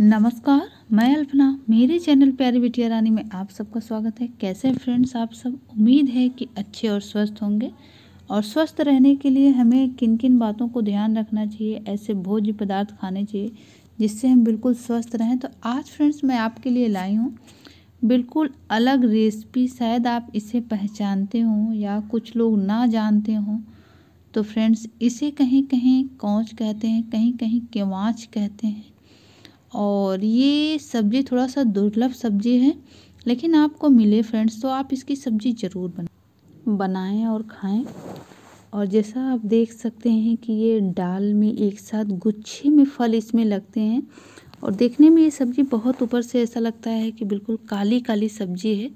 नमस्कार मैं अल्पना मेरे चैनल प्यारी बिटिया रानी में आप सबका स्वागत है कैसे फ्रेंड्स आप सब उम्मीद है कि अच्छे और स्वस्थ होंगे और स्वस्थ रहने के लिए हमें किन किन बातों को ध्यान रखना चाहिए ऐसे भोज्य पदार्थ खाने चाहिए जिससे हम बिल्कुल स्वस्थ रहें तो आज फ्रेंड्स मैं आपके लिए लाई हूँ बिल्कुल अलग रेसिपी शायद आप इसे पहचानते हों या कुछ लोग ना जानते हों तो फ्रेंड्स इसे कहीं कहीं कौच कहते हैं कहीं कहीं केवाच कहते हैं और ये सब्जी थोड़ा सा दुर्लभ सब्जी है लेकिन आपको मिले फ्रेंड्स तो आप इसकी सब्जी ज़रूर बना बनाएँ और खाएं और जैसा आप देख सकते हैं कि ये डाल में एक साथ गुच्छे में फल इसमें लगते हैं और देखने में ये सब्ज़ी बहुत ऊपर से ऐसा लगता है कि बिल्कुल काली काली सब्ज़ी है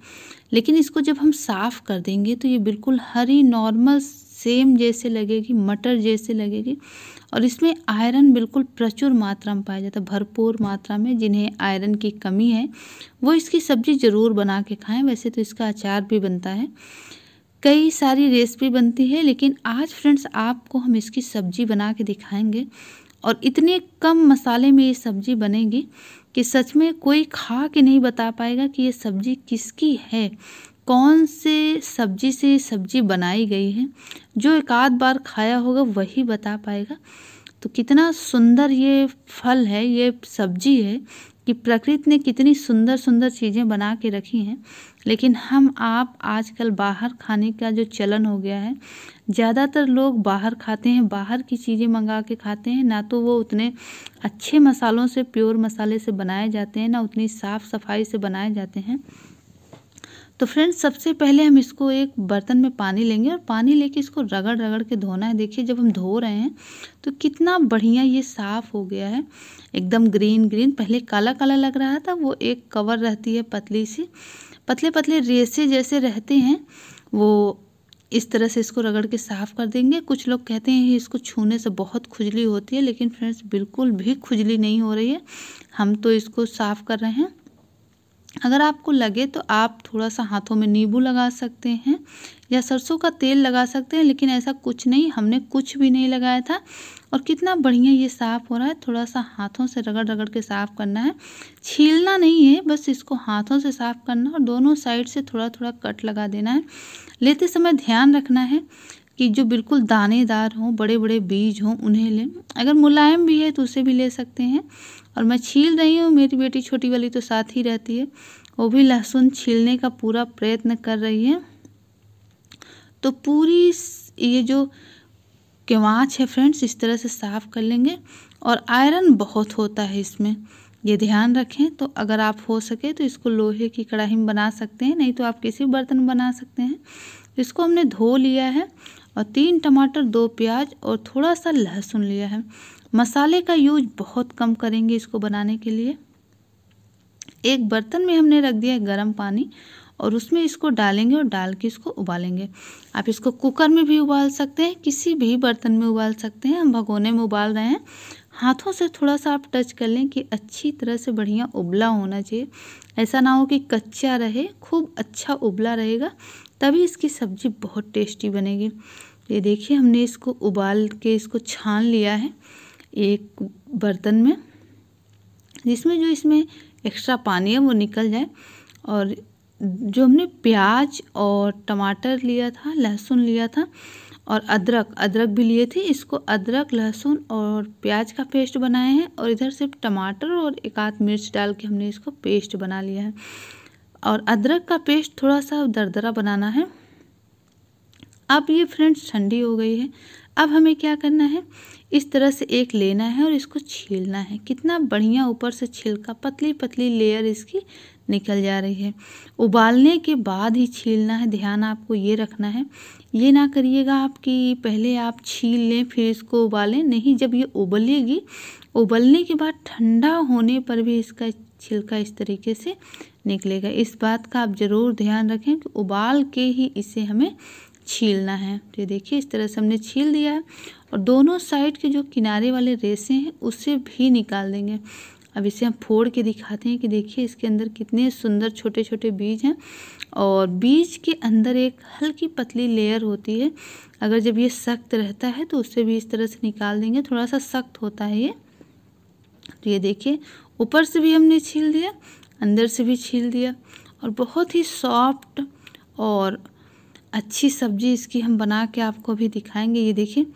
लेकिन इसको जब हम साफ़ कर देंगे तो ये बिल्कुल हरी नॉर्मल सेम जैसे लगेगी मटर जैसे लगेगी और इसमें आयरन बिल्कुल प्रचुर मात्रा में पाया जाता है भरपूर मात्रा में जिन्हें आयरन की कमी है वो इसकी सब्जी ज़रूर बना के खाएं वैसे तो इसका अचार भी बनता है कई सारी रेसिपी बनती है लेकिन आज फ्रेंड्स आपको हम इसकी सब्जी बना के दिखाएंगे और इतने कम मसाले में ये सब्जी बनेगी कि सच में कोई खा के नहीं बता पाएगा कि ये सब्जी किसकी है कौन से सब्जी से सब्जी बनाई गई है जो एक आध बार खाया होगा वही बता पाएगा तो कितना सुंदर ये फल है ये सब्जी है कि प्रकृति ने कितनी सुंदर सुंदर चीज़ें बना के रखी हैं लेकिन हम आप आजकल बाहर खाने का जो चलन हो गया है ज़्यादातर लोग बाहर खाते हैं बाहर की चीज़ें मंगा के खाते हैं ना तो वो उतने अच्छे मसालों से प्योर मसाले से बनाए जाते हैं ना उतनी साफ़ सफाई से बनाए जाते हैं तो फ्रेंड्स सबसे पहले हम इसको एक बर्तन में पानी लेंगे और पानी लेके इसको रगड़ रगड़ के धोना है देखिए जब हम धो रहे हैं तो कितना बढ़िया ये साफ़ हो गया है एकदम ग्रीन ग्रीन पहले काला काला लग रहा था वो एक कवर रहती है पतली सी पतले पतले रेसे जैसे रहते हैं वो इस तरह से इसको रगड़ के साफ़ कर देंगे कुछ लोग कहते हैं इसको छूने से बहुत खुजली होती है लेकिन फ्रेंड्स बिल्कुल भी खुजली नहीं हो रही है हम तो इसको साफ़ कर रहे हैं अगर आपको लगे तो आप थोड़ा सा हाथों में नींबू लगा सकते हैं या सरसों का तेल लगा सकते हैं लेकिन ऐसा कुछ नहीं हमने कुछ भी नहीं लगाया था और कितना बढ़िया ये साफ़ हो रहा है थोड़ा सा हाथों से रगड़ रगड़ के साफ़ करना है छीलना नहीं है बस इसको हाथों से साफ़ करना और दोनों साइड से थोड़ा थोड़ा कट लगा देना है लेते समय ध्यान रखना है कि जो बिल्कुल दानेदार हों बड़े बड़े बीज हों उन्हें लें अगर मुलायम भी है तो उसे भी ले सकते हैं और मैं छील रही हूँ मेरी बेटी छोटी वाली तो साथ ही रहती है वो भी लहसुन छीलने का पूरा प्रयत्न कर रही है तो पूरी ये जो केवाच है फ्रेंड्स इस तरह से साफ़ कर लेंगे और आयरन बहुत होता है इसमें ये ध्यान रखें तो अगर आप हो सके तो इसको लोहे की कढ़ाई में बना सकते हैं नहीं तो आप किसी बर्तन में बना सकते हैं इसको हमने धो लिया है और तीन टमाटर दो प्याज और थोड़ा सा लहसुन लिया है मसाले का यूज बहुत कम करेंगे इसको बनाने के लिए एक बर्तन में हमने रख दिया है गर्म पानी और उसमें इसको डालेंगे और डाल के इसको उबालेंगे आप इसको कुकर में भी उबाल सकते हैं किसी भी बर्तन में उबाल सकते हैं हम भगोने में उबाल रहे हैं हाथों से थोड़ा सा आप टच कर लें कि अच्छी तरह से बढ़िया उबला होना चाहिए ऐसा ना हो कि कच्चा रहे खूब अच्छा उबला रहेगा तभी इसकी सब्ज़ी बहुत टेस्टी बनेगी ये देखिए हमने इसको उबाल के इसको छान लिया है एक बर्तन में जिसमें जो इसमें एक्स्ट्रा पानी है वो निकल जाए और जो हमने प्याज और टमाटर लिया था लहसुन लिया था और अदरक अदरक भी लिए थे इसको अदरक लहसुन और प्याज का पेस्ट बनाए हैं और इधर सिर्फ टमाटर और एक आध मिर्च डाल के हमने इसको पेस्ट बना लिया है और अदरक का पेस्ट थोड़ा सा दरदरा बनाना है अब ये फ्रेंड्स ठंडी हो गई है अब हमें क्या करना है इस तरह से एक लेना है और इसको छीलना है कितना बढ़िया ऊपर से छिलका पतली पतली लेयर इसकी निकल जा रही है उबालने के बाद ही छीलना है ध्यान आपको ये रखना है ये ना करिएगा आप कि पहले आप छील लें फिर इसको उबालें नहीं जब ये उबलेगी उबलने के बाद ठंडा होने पर भी इसका छिलका इस तरीके से निकलेगा इस बात का आप ज़रूर ध्यान रखें कि उबाल के ही इसे हमें छीलना है तो ये देखिए इस तरह से हमने छील दिया है और दोनों साइड के जो किनारे वाले रेसे हैं उससे भी निकाल देंगे अब इसे हम फोड़ के दिखाते हैं कि देखिए इसके अंदर कितने सुंदर छोटे छोटे बीज हैं और बीज के अंदर एक हल्की पतली लेयर होती है अगर जब ये सख्त रहता है तो उससे भी इस तरह से निकाल देंगे थोड़ा सा सख्त होता है ये तो ये देखिए ऊपर से भी हमने छील दिया अंदर से भी छील दिया और बहुत ही सॉफ्ट और अच्छी सब्जी इसकी हम बना के आपको भी दिखाएंगे ये देखिए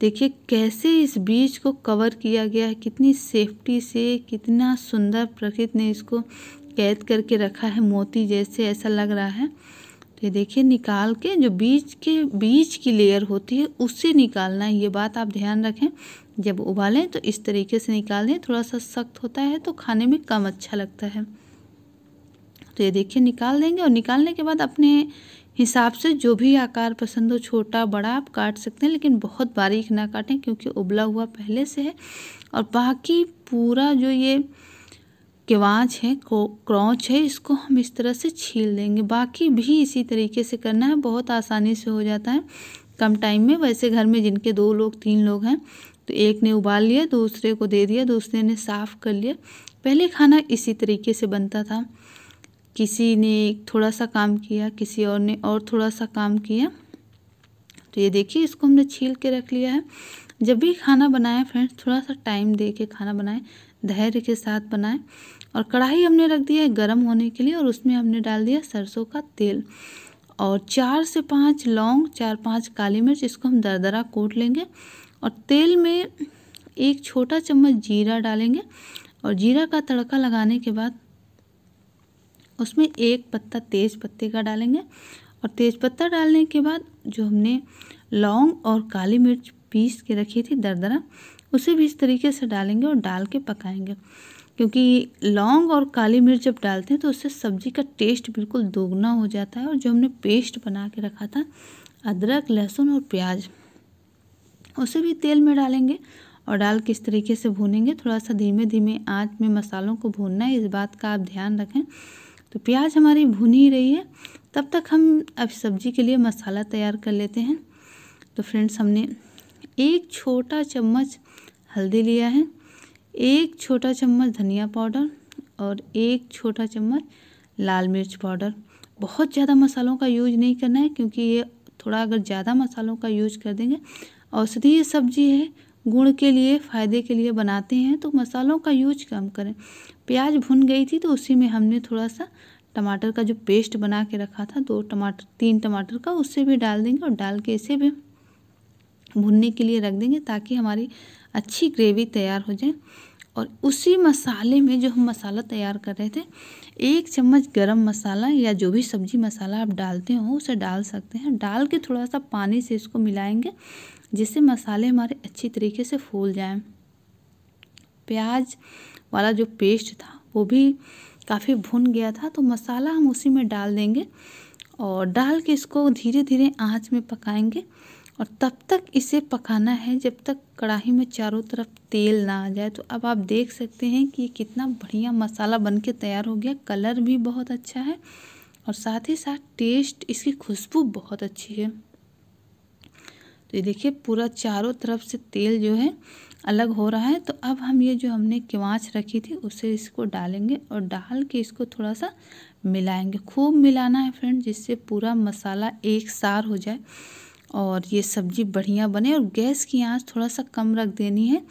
देखिए कैसे इस बीज को कवर किया गया है कितनी सेफ्टी से कितना सुंदर प्रकृति ने इसको कैद करके रखा है मोती जैसे ऐसा लग रहा है तो ये देखिए निकाल के जो बीज के बीज की लेयर होती है उससे निकालना है ये बात आप ध्यान रखें जब उबालें तो इस तरीके से निकालें थोड़ा सा सख्त होता है तो खाने में कम अच्छा लगता है तो ये देखिए निकाल देंगे और निकालने के बाद अपने हिसाब से जो भी आकार पसंद हो छोटा बड़ा आप काट सकते हैं लेकिन बहुत बारीक ना काटें क्योंकि उबला हुआ पहले से है और बाकी पूरा जो ये केवाच है क्रॉच है इसको हम इस तरह से छील देंगे बाकी भी इसी तरीके से करना है बहुत आसानी से हो जाता है कम टाइम में वैसे घर में जिनके दो लोग तीन लोग हैं तो एक ने उबाल लिया दूसरे को दे दिया दूसरे ने साफ़ कर लिया पहले खाना इसी तरीके से बनता था किसी ने थोड़ा सा काम किया किसी और ने और थोड़ा सा काम किया तो ये देखिए इसको हमने छील के रख लिया है जब भी खाना बनाएं फ्रेंड्स थोड़ा सा टाइम दे के खाना बनाएं धैर्य के साथ बनाएं और कढ़ाई हमने रख दिया है गर्म होने के लिए और उसमें हमने डाल दिया सरसों का तेल और चार से पाँच लौंग चार पाँच काली मिर्च इसको हम दरदरा कोट लेंगे और तेल में एक छोटा चम्मच जीरा डालेंगे और जीरा का तड़का लगाने के बाद उसमें एक पत्ता तेज पत्ते का डालेंगे और तेज पत्ता डालने के बाद जो हमने लौंग और काली मिर्च पीस के रखी थी दरदरा उसे भी इस तरीके से डालेंगे और डाल के पकाएंगे क्योंकि लौंग और काली मिर्च जब डालते हैं तो उससे सब्जी का टेस्ट बिल्कुल दोगुना हो जाता है और जो हमने पेस्ट बना के रखा था अदरक लहसुन और प्याज उसे भी तेल में डालेंगे और डाल के इस तरीके से भूनेंगे थोड़ा सा धीमे धीमे आंच में मसालों को भूनना है इस बात का आप ध्यान रखें तो प्याज हमारी भुनी ही रही है तब तक हम अब सब्जी के लिए मसाला तैयार कर लेते हैं तो फ्रेंड्स हमने एक छोटा चम्मच हल्दी लिया है एक छोटा चम्मच धनिया पाउडर और एक छोटा चम्मच लाल मिर्च पाउडर बहुत ज़्यादा मसालों का यूज नहीं करना है क्योंकि ये थोड़ा अगर ज़्यादा मसालों का यूज कर देंगे औषधीय सब्जी है गुण के लिए फ़ायदे के लिए बनाते हैं तो मसालों का यूज कम करें प्याज भुन गई थी तो उसी में हमने थोड़ा सा टमाटर का जो पेस्ट बना के रखा था दो टमाटर तीन टमाटर का उससे भी डाल देंगे और डाल के इसे भी भुनने के लिए रख देंगे ताकि हमारी अच्छी ग्रेवी तैयार हो जाए और उसी मसाले में जो हम मसाला तैयार कर रहे थे एक चम्मच गरम मसाला या जो भी सब्जी मसाला आप डालते हो उसे डाल सकते हैं डाल के थोड़ा सा पानी से इसको मिलाएंगे जिससे मसाले हमारे अच्छी तरीके से फूल जाएं प्याज वाला जो पेस्ट था वो भी काफ़ी भुन गया था तो मसाला हम उसी में डाल देंगे और डाल के इसको धीरे धीरे आंच में पकाएंगे और तब तक इसे पकाना है जब तक कढ़ाई में चारों तरफ तेल ना आ जाए तो अब आप देख सकते हैं कि ये कितना बढ़िया मसाला बन के तैयार हो गया कलर भी बहुत अच्छा है और साथ ही साथ टेस्ट इसकी खुशबू बहुत अच्छी है तो ये देखिए पूरा चारों तरफ से तेल जो है अलग हो रहा है तो अब हम ये जो हमने किवाच रखी थी उसे इसको डालेंगे और डाल के इसको थोड़ा सा मिलाएंगे खूब मिलाना है फ्रेंड जिससे पूरा मसाला एक सार हो जाए और ये सब्ज़ी बढ़िया बने और गैस की आंच थोड़ा सा कम रख देनी है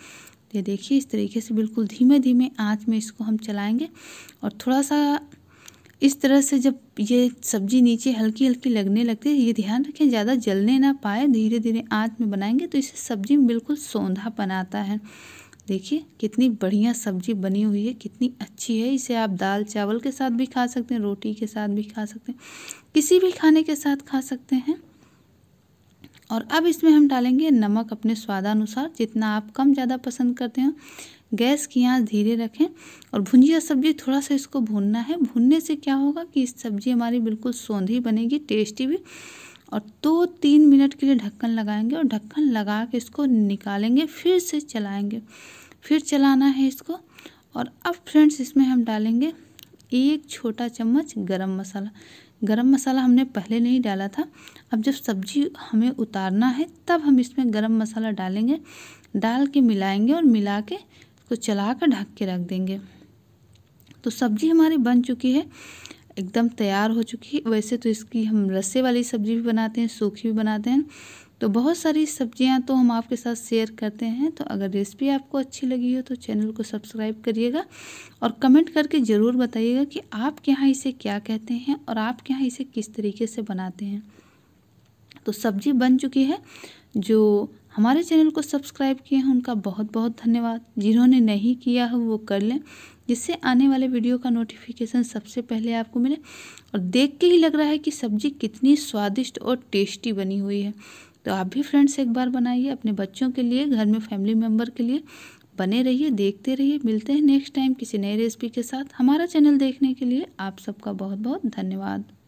ये देखिए इस तरीके से बिल्कुल धीमे धीमे आंच में इसको हम चलाएंगे और थोड़ा सा इस तरह से जब ये सब्ज़ी नीचे हल्की हल्की लगने लगती है ये ध्यान रखें ज़्यादा जलने ना पाए धीरे धीरे आँच में बनाएंगे तो इसे सब्ज़ी में बिल्कुल सौंधा बनाता है देखिए कितनी बढ़िया सब्ज़ी बनी हुई है कितनी अच्छी है इसे आप दाल चावल के साथ भी खा सकते हैं रोटी के साथ भी खा सकते हैं किसी भी खाने के साथ खा सकते हैं और अब इसमें हम डालेंगे नमक अपने स्वादानुसार जितना आप कम ज़्यादा पसंद करते हैं गैस की आँच धीरे रखें और भुंजिया सब्जी थोड़ा सा इसको भूनना है भूनने से क्या होगा कि इस सब्जी हमारी बिल्कुल सौंधी बनेगी टेस्टी भी और दो तो तीन मिनट के लिए ढक्कन लगाएंगे और ढक्कन लगा के इसको निकालेंगे फिर से चलाएंगे फिर चलाना है इसको और अब फ्रेंड्स इसमें हम डालेंगे एक छोटा चम्मच गरम मसाला गरम मसाला हमने पहले नहीं डाला था अब जब सब्जी हमें उतारना है तब हम इसमें गरम मसाला डालेंगे डाल के मिलाएंगे और मिला के इसको तो चला कर ढक के रख देंगे तो सब्ज़ी हमारी बन चुकी है एकदम तैयार हो चुकी है वैसे तो इसकी हम रस्से वाली सब्ज़ी भी बनाते हैं सूखी भी बनाते हैं तो बहुत सारी सब्जियां तो हम आपके साथ शेयर करते हैं तो अगर रेसिपी आपको अच्छी लगी हो तो चैनल को सब्सक्राइब करिएगा और कमेंट करके ज़रूर बताइएगा कि आपके यहाँ इसे क्या कहते हैं और आपके यहाँ इसे किस तरीके से बनाते हैं तो सब्ज़ी बन चुकी है जो हमारे चैनल को सब्सक्राइब किए हैं उनका बहुत बहुत धन्यवाद जिन्होंने नहीं किया है वो कर लें जिससे आने वाले वीडियो का नोटिफिकेशन सबसे पहले आपको मिले और देख के ही लग रहा है कि सब्जी कितनी स्वादिष्ट और टेस्टी बनी हुई है तो आप भी फ्रेंड्स एक बार बनाइए अपने बच्चों के लिए घर में फैमिली मेम्बर के लिए बने रहिए देखते रहिए मिलते हैं नेक्स्ट टाइम किसी नई रेसिपी के साथ हमारा चैनल देखने के लिए आप सबका बहुत बहुत धन्यवाद